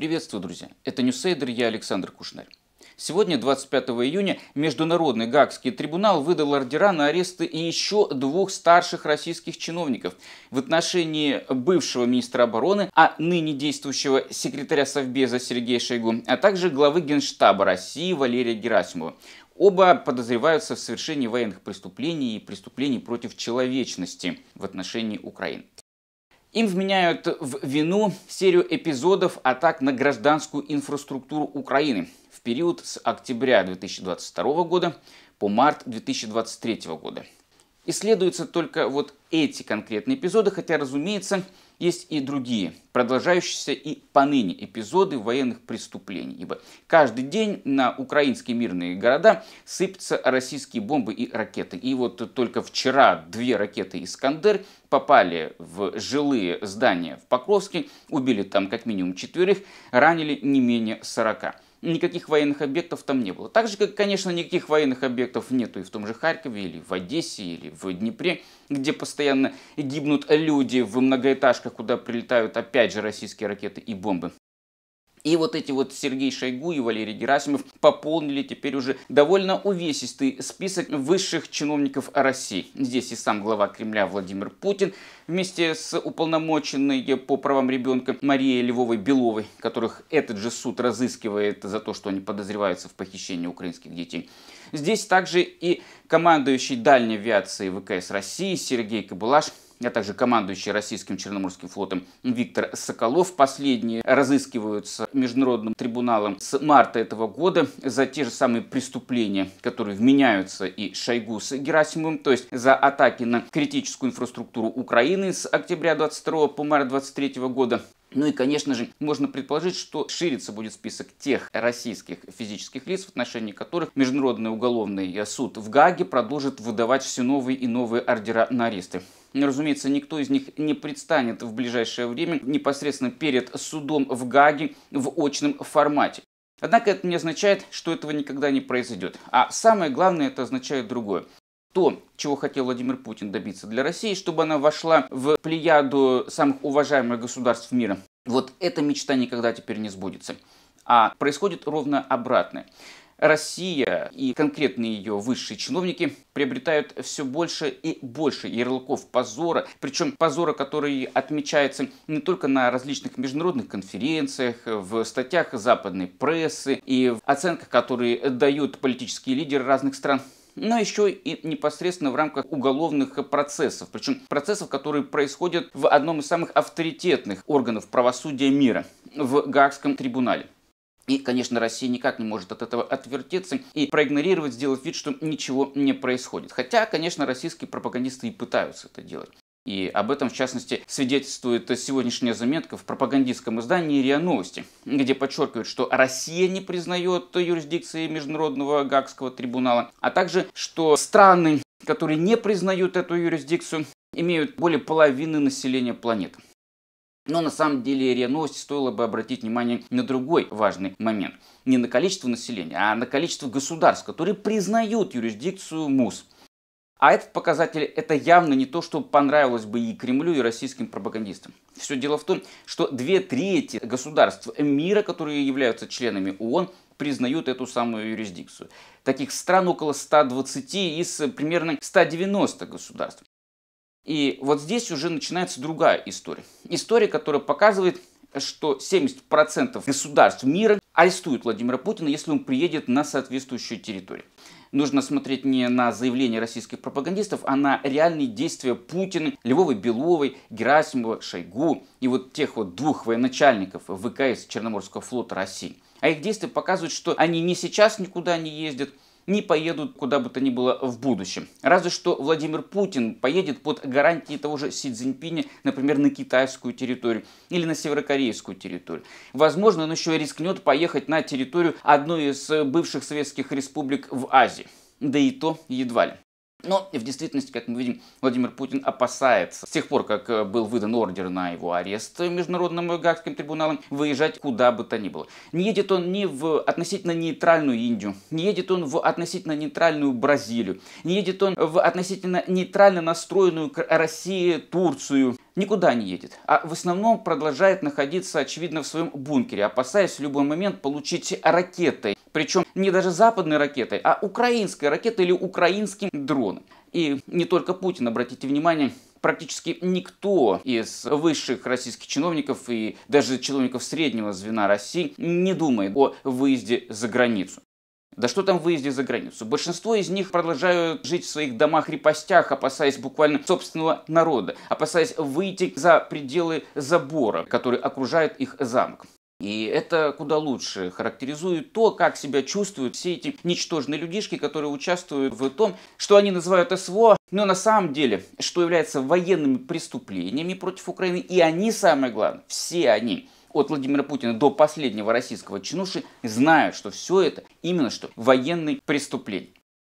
Приветствую, друзья! Это Ньюсейдер, я Александр Кушнер. Сегодня, 25 июня, Международный Гаагский трибунал выдал ордера на аресты и еще двух старших российских чиновников в отношении бывшего министра обороны, а ныне действующего секретаря Совбеза Сергея Шойгу, а также главы Генштаба России Валерия Герасимова. Оба подозреваются в совершении военных преступлений и преступлений против человечности в отношении Украины. Им вменяют в вину серию эпизодов атак на гражданскую инфраструктуру Украины в период с октября 2022 года по март 2023 года – Исследуются только вот эти конкретные эпизоды, хотя, разумеется, есть и другие, продолжающиеся и поныне эпизоды военных преступлений, ибо каждый день на украинские мирные города сыпятся российские бомбы и ракеты. И вот только вчера две ракеты «Искандер» попали в жилые здания в Покровске, убили там как минимум четверых, ранили не менее сорока никаких военных объектов там не было. Так же, как, конечно, никаких военных объектов нету и в том же Харькове, или в Одессе, или в Днепре, где постоянно гибнут люди в многоэтажках, куда прилетают опять же российские ракеты и бомбы. И вот эти вот Сергей Шойгу и Валерий Герасимов пополнили теперь уже довольно увесистый список высших чиновников России. Здесь и сам глава Кремля Владимир Путин вместе с уполномоченной по правам ребенка Марией Львовой-Беловой, которых этот же суд разыскивает за то, что они подозреваются в похищении украинских детей. Здесь также и командующий дальней авиацией ВКС России Сергей Кабулаш, а также командующий российским Черноморским флотом Виктор Соколов. Последние разыскиваются международным трибуналом с марта этого года за те же самые преступления, которые вменяются и Шойгу с Герасимовым, то есть за атаки на критическую инфраструктуру Украины с октября 22 по март 23 года, ну и, конечно же, можно предположить, что ширится будет список тех российских физических лиц, в отношении которых Международный уголовный суд в Гаге продолжит выдавать все новые и новые ордера на аресты. Разумеется, никто из них не предстанет в ближайшее время непосредственно перед судом в Гаге в очном формате. Однако это не означает, что этого никогда не произойдет. А самое главное, это означает другое то, чего хотел Владимир Путин добиться для России, чтобы она вошла в плеяду самых уважаемых государств мира. Вот эта мечта никогда теперь не сбудется. А происходит ровно обратное. Россия и конкретные ее высшие чиновники приобретают все больше и больше ярлыков позора, причем позора, который отмечается не только на различных международных конференциях, в статьях западной прессы и в оценках, которые дают политические лидеры разных стран, но еще и непосредственно в рамках уголовных процессов. Причем процессов, которые происходят в одном из самых авторитетных органов правосудия мира, в Гаагском трибунале. И, конечно, Россия никак не может от этого отвертеться и проигнорировать, сделать вид, что ничего не происходит. Хотя, конечно, российские пропагандисты и пытаются это делать. И об этом, в частности, свидетельствует сегодняшняя заметка в пропагандистском издании РИА Новости, где подчеркивают, что Россия не признает юрисдикции Международного Гагского трибунала, а также, что страны, которые не признают эту юрисдикцию, имеют более половины населения планеты. Но на самом деле РИА Новости стоило бы обратить внимание на другой важный момент. Не на количество населения, а на количество государств, которые признают юрисдикцию МУС – а этот показатель – это явно не то, что понравилось бы и Кремлю, и российским пропагандистам. Все дело в том, что две трети государств мира, которые являются членами ООН, признают эту самую юрисдикцию. Таких стран около 120 из примерно 190 государств. И вот здесь уже начинается другая история. История, которая показывает, что 70% государств мира арестуют Владимира Путина, если он приедет на соответствующую территорию. Нужно смотреть не на заявления российских пропагандистов, а на реальные действия Путина, Львовой Беловой, Герасимова, Шойгу и вот тех вот двух военачальников ВКС Черноморского флота России. А их действия показывают, что они не сейчас никуда не ездят, не поедут куда бы то ни было в будущем. Разве что Владимир Путин поедет под гарантии того же Си Цзиньпиня, например, на китайскую территорию или на северокорейскую территорию. Возможно, он еще и рискнет поехать на территорию одной из э, бывших советских республик в Азии. Да и то едва ли. Но в действительности, как мы видим, Владимир Путин опасается с тех пор, как э, был выдан ордер на его арест Международным Гаагским трибуналом, выезжать куда бы то ни было. Не едет он ни в относительно нейтральную Индию, не едет он в относительно нейтральную Бразилию, не едет он в относительно нейтрально настроенную к России Турцию никуда не едет, а в основном продолжает находиться, очевидно, в своем бункере, опасаясь в любой момент получить ракетой. Причем не даже западной ракетой, а украинской ракетой или украинским дроном. И не только Путин, обратите внимание, практически никто из высших российских чиновников и даже чиновников среднего звена России не думает о выезде за границу. Да что там выезде за границу? Большинство из них продолжают жить в своих домах-крепостях, опасаясь буквально собственного народа, опасаясь выйти за пределы забора, который окружает их замок. И это куда лучше характеризует то, как себя чувствуют все эти ничтожные людишки, которые участвуют в том, что они называют СВО, но на самом деле, что является военными преступлениями против Украины. И они, самое главное, все они от Владимира Путина до последнего российского чинуши знают, что все это именно что военные преступление.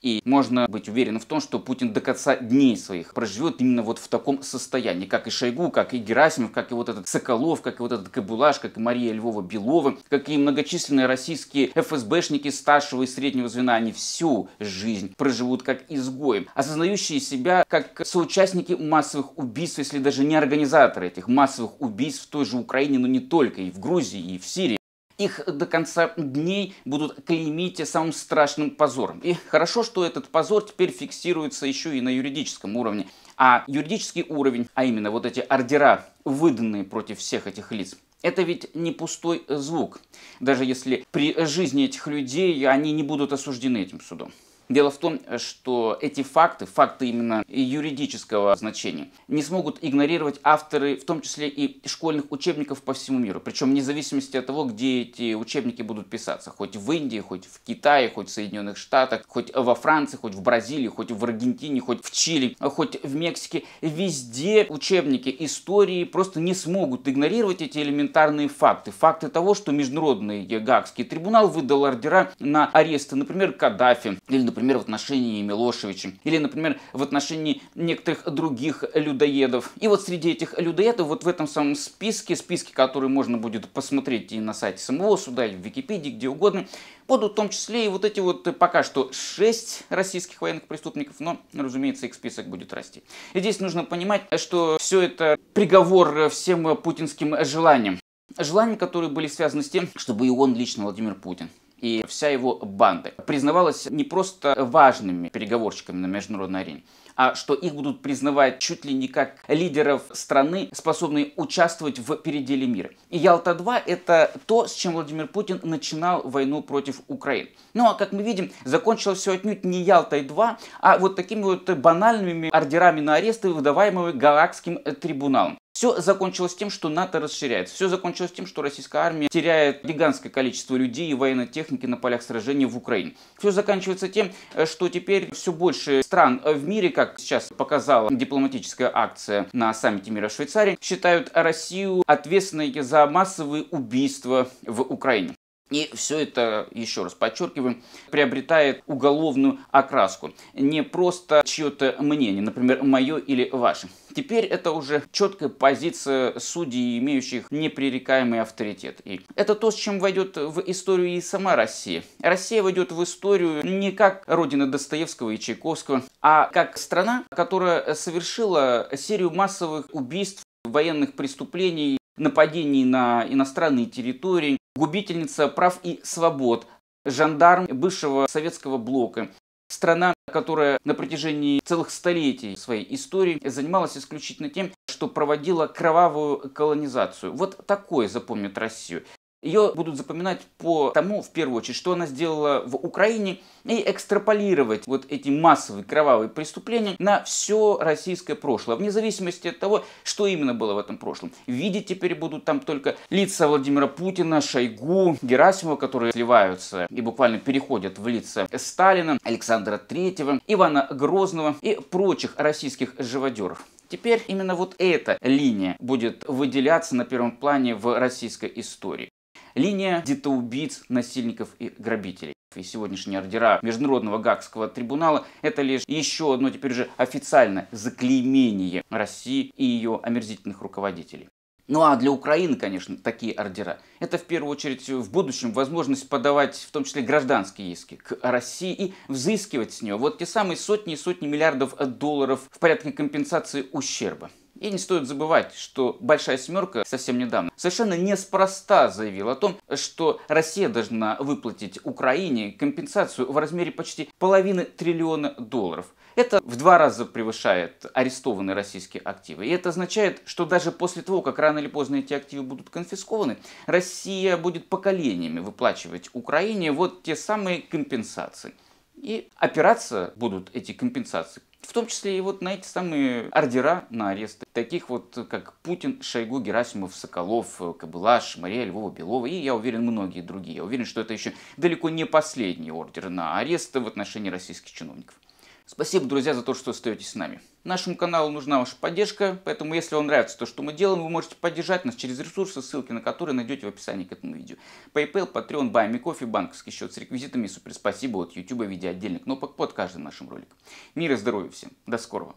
И можно быть уверенным в том, что Путин до конца дней своих проживет именно вот в таком состоянии, как и Шойгу, как и Герасимов, как и вот этот Соколов, как и вот этот Кабулаш, как и Мария Львова-Белова, как и многочисленные российские ФСБшники старшего и среднего звена, они всю жизнь проживут как изгои, осознающие себя как соучастники массовых убийств, если даже не организаторы этих массовых убийств в той же Украине, но не только, и в Грузии, и в Сирии их до конца дней будут клеймить самым страшным позором. И хорошо, что этот позор теперь фиксируется еще и на юридическом уровне. А юридический уровень, а именно вот эти ордера, выданные против всех этих лиц, это ведь не пустой звук, даже если при жизни этих людей они не будут осуждены этим судом. Дело в том, что эти факты, факты именно юридического значения, не смогут игнорировать авторы, в том числе и школьных учебников по всему миру. Причем вне зависимости от того, где эти учебники будут писаться. Хоть в Индии, хоть в Китае, хоть в Соединенных Штатах, хоть во Франции, хоть в Бразилии, хоть в Аргентине, хоть в Чили, хоть в Мексике. Везде учебники истории просто не смогут игнорировать эти элементарные факты. Факты того, что международный Гаагский трибунал выдал ордера на аресты, например, Каддафи или, например, например, в отношении Милошевича, или, например, в отношении некоторых других людоедов. И вот среди этих людоедов, вот в этом самом списке, списке, который можно будет посмотреть и на сайте самого суда, и в Википедии, где угодно, будут в том числе и вот эти вот э, пока что 6 российских военных преступников, но, разумеется, их список будет расти. И здесь нужно понимать, что все это приговор э, всем путинским желаниям. Желания, которые были связаны с тем, чтобы и он лично, Владимир Путин, и вся его банда признавалась не просто важными переговорщиками на международной арене, а что их будут признавать чуть ли не как лидеров страны, способные участвовать в переделе мира. И Ялта-2 – это то, с чем Владимир Путин начинал войну против Украины. Ну а как мы видим, закончилось все отнюдь не Ялтой-2, а вот такими вот банальными ордерами на аресты, выдаваемыми Галакским трибуналом. Все закончилось тем, что НАТО расширяется. Все закончилось тем, что российская армия теряет гигантское количество людей и военной техники на полях сражений в Украине. Все заканчивается тем, э, что теперь все больше стран э, в мире, как сейчас показала дипломатическая акция на саммите мира Швейцарии, считают Россию ответственной за массовые убийства в Украине. И все это, еще раз подчеркиваем, приобретает уголовную окраску. Не просто чье-то мнение, например, мое или ваше. Теперь это уже четкая позиция судей, имеющих непререкаемый авторитет. И это то, с чем войдет в историю и сама Россия. Россия войдет в историю не как родина Достоевского и Чайковского, а как страна, которая совершила серию массовых убийств военных преступлений нападений на иностранные территории, губительница прав и свобод, жандарм бывшего советского блока, страна, которая на протяжении целых столетий своей истории занималась исключительно тем, что проводила кровавую колонизацию. Вот такое запомнит Россию. Ее будут запоминать по тому, в первую очередь, что она сделала в Украине, и экстраполировать вот эти массовые кровавые преступления на все российское прошлое, вне зависимости от того, что именно было в этом прошлом. Видеть теперь будут там только лица Владимира Путина, Шойгу, Герасимова, которые сливаются и буквально переходят в лица Сталина, Александра Третьего, Ивана Грозного и прочих российских живодеров. Теперь именно вот эта линия будет выделяться на первом плане в российской истории линия детоубийц, насильников и грабителей. И сегодняшние ордера Международного Гагского трибунала – это лишь еще одно теперь же официальное заклеймение России и ее омерзительных руководителей. Ну а для Украины, конечно, такие ордера. Это в первую очередь в будущем возможность подавать в том числе гражданские иски к России и взыскивать с нее вот те самые сотни и сотни миллиардов долларов в порядке компенсации ущерба. И не стоит забывать, что Большая Семерка совсем недавно совершенно неспроста заявила о том, что Россия должна выплатить Украине компенсацию в размере почти половины триллиона долларов. Это в два раза превышает арестованные российские активы. И это означает, что даже после того, как рано или поздно эти активы будут конфискованы, Россия будет поколениями выплачивать Украине вот те самые компенсации. И опираться будут эти компенсации в том числе и вот на эти самые ордера на аресты, таких вот как Путин, Шойгу, Герасимов, Соколов, э, Кабылаш, Мария Львова, Белова и, я уверен, многие другие. Я уверен, что это еще далеко не последний ордер на аресты в отношении российских чиновников. Спасибо, друзья, за то, что остаетесь с нами. Нашему каналу нужна ваша поддержка, поэтому если вам нравится то, что мы делаем, вы можете поддержать нас через ресурсы, ссылки на которые найдете в описании к этому видео. PayPal, Patreon, Buy Me Coffee, банковский счет с реквизитами и суперспасибо от YouTube в виде отдельных кнопок под каждым нашим роликом. Мира и здоровья всем. До скорого.